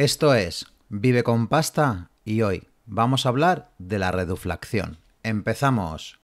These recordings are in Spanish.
Esto es Vive con pasta y hoy vamos a hablar de la reduflación. Empezamos.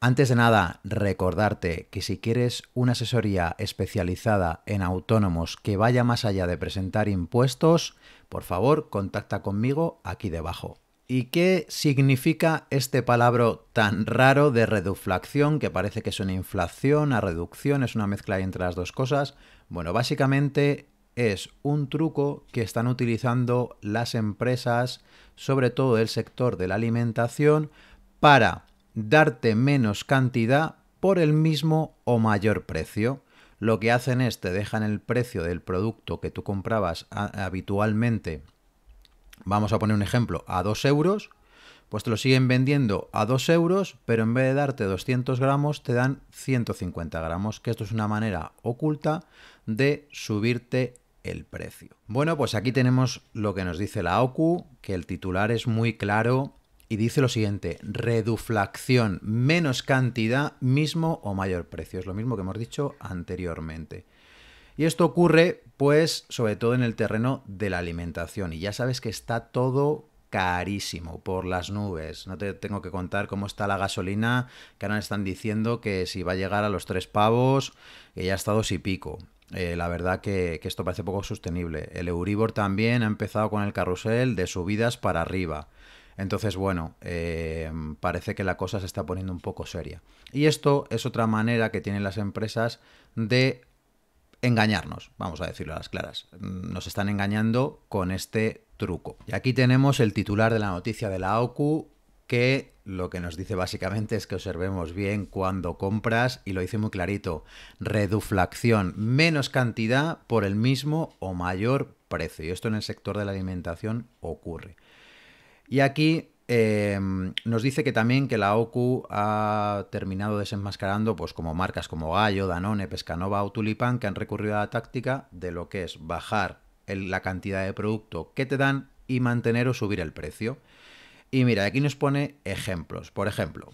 Antes de nada, recordarte que si quieres una asesoría especializada en autónomos que vaya más allá de presentar impuestos, por favor contacta conmigo aquí debajo. ¿Y qué significa este palabra tan raro de reduflación, que parece que es una inflación, a reducción, es una mezcla entre las dos cosas? Bueno, básicamente es un truco que están utilizando las empresas, sobre todo del sector de la alimentación, para darte menos cantidad por el mismo o mayor precio. Lo que hacen es te dejan el precio del producto que tú comprabas habitualmente vamos a poner un ejemplo, a 2 euros, pues te lo siguen vendiendo a 2 euros, pero en vez de darte 200 gramos, te dan 150 gramos, que esto es una manera oculta de subirte el precio. Bueno, pues aquí tenemos lo que nos dice la OCU, que el titular es muy claro y dice lo siguiente, reduflación, menos cantidad, mismo o mayor precio. Es lo mismo que hemos dicho anteriormente. Y esto ocurre, pues, sobre todo en el terreno de la alimentación. Y ya sabes que está todo carísimo por las nubes. No te tengo que contar cómo está la gasolina, que ahora están diciendo que si va a llegar a los tres pavos, que ya está dos y pico. Eh, la verdad que, esto parece poco sostenible. El Euribor también ha empezado con el carrusel de subidas para arriba. Entonces, bueno, eh, parece que la cosa se está poniendo un poco seria. Y esto es otra manera que tienen las empresas de engañarnos, vamos a decirlo a las claras. Mm, nos están engañando con este truco. Y aquí tenemos el titular de la noticia de la OCU que lo que nos dice básicamente es que observemos bien cuando compras y lo dice muy clarito, reduflación, menos cantidad por el mismo o mayor precio. Y esto en el sector de la alimentación ocurre. Y aquí Em, nos dice que también que la OCU ha terminado desenmascarando pues, como marcas como Gallo, Danone, Pescanova o Tulipán que han recurrido a la táctica de lo que es bajar la cantidad de producto que te dan y mantener o subir el precio. Y mira, aquí nos pone ejemplos. Por ejemplo,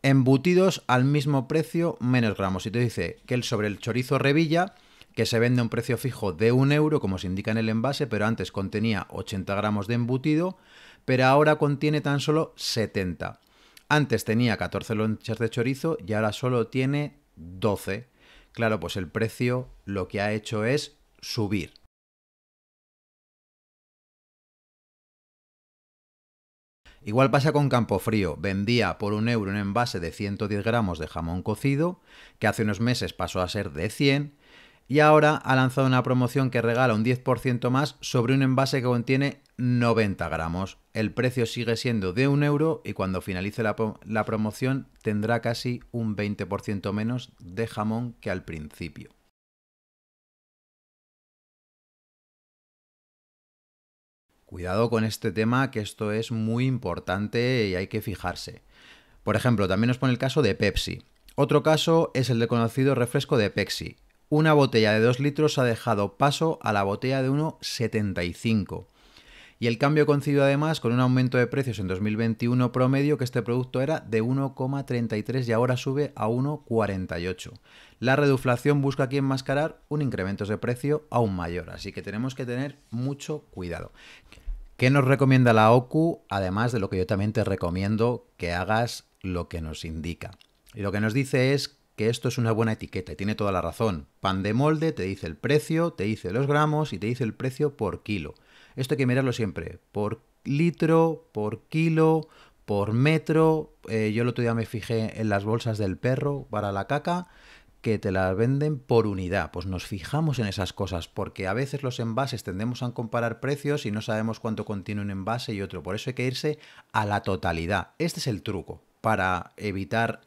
embutidos al mismo precio menos gramos. Y te dice que el sobre el chorizo revilla que se vende a un precio fijo de un euro, como se indica en el envase, pero antes contenía 80 gramos de embutido, pero ahora contiene tan solo 70. Antes tenía 14 lonchas de chorizo y ahora solo tiene 12. Claro, pues el precio lo que ha hecho es subir. Igual pasa con Campofrío. Vendía por un euro un envase de 110 gramos de jamón cocido, que hace unos meses pasó a ser de 100, y ahora ha lanzado una promoción que regala un 10% más sobre un envase que contiene 90 gramos. El precio sigue siendo de un euro y cuando finalice la, promoción tendrá casi un 20% menos de jamón que al principio. Cuidado con este tema, que esto es muy importante y hay que fijarse. Por ejemplo, también nos pone el caso de Pepsi. Otro caso es el de conocido refresco de Pepsi, una botella de 2 litros ha dejado paso a la botella de 1,75. Y el cambio coincidió además con un aumento de precios en 2021 promedio que este producto era de 1,33 y ahora sube a 1,48. La reduflación busca aquí enmascarar un incremento de precio aún mayor, así que tenemos que tener mucho cuidado. ¿Qué nos recomienda la OCU? Además de lo que yo también te recomiendo que hagas lo que nos indica. Y lo que nos dice es que esto es una buena etiqueta y tiene toda la razón. Pan de molde te dice el precio, te dice los gramos y te dice el precio por kilo. Esto hay que mirarlo siempre, por litro, por kilo, por metro. Eh, yo el otro día me fijé en las bolsas del perro para la caca que te las venden por unidad. Pues nos fijamos en esas cosas porque a veces los envases tendemos a comparar precios y no sabemos cuánto contiene un envase y otro. Por eso hay que irse a la totalidad. Este es el truco para evitar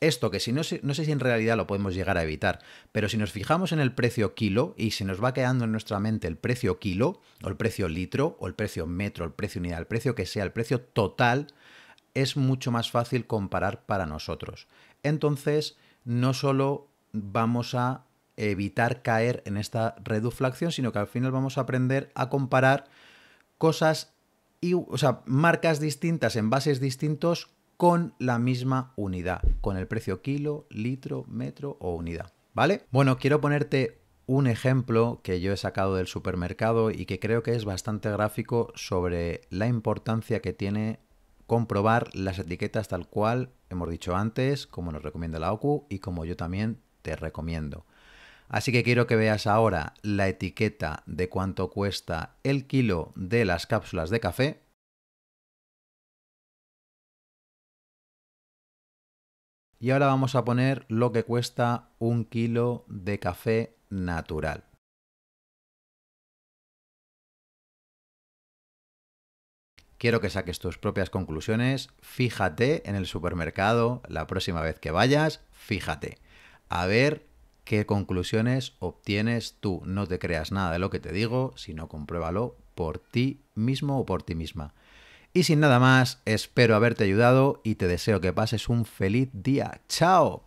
esto que si no, sé si en realidad lo podemos llegar a evitar, pero si nos fijamos en el precio kilo y se nos va quedando en nuestra mente el precio kilo, o el precio litro, o el precio metro, el precio unidad, el precio que sea, el precio total, es mucho más fácil comparar para nosotros. Entonces, no solo vamos a evitar caer en esta reduflación, sino que al final vamos a aprender a comparar cosas, y, o sea, marcas distintas en bases distintos con la misma unidad, con el precio kilo, litro, metro o unidad. ¿Vale? Bueno, quiero ponerte un ejemplo que yo he sacado del supermercado y que creo que es bastante gráfico sobre la importancia que tiene comprobar las etiquetas tal cual hemos dicho antes, como nos recomienda la OCU y como yo también te recomiendo. Así que quiero que veas ahora la etiqueta de cuánto cuesta el kilo de las cápsulas de café Y ahora vamos a poner lo que cuesta un kilo de café natural. Quiero que saques tus propias conclusiones. Fíjate en el supermercado la próxima vez que vayas. Fíjate. A ver qué conclusiones obtienes tú. No te creas nada de lo que te digo, sino compruébalo por ti mismo o por ti misma. Y sin nada más, espero haberte ayudado y te deseo que pases un feliz día. ¡Chao!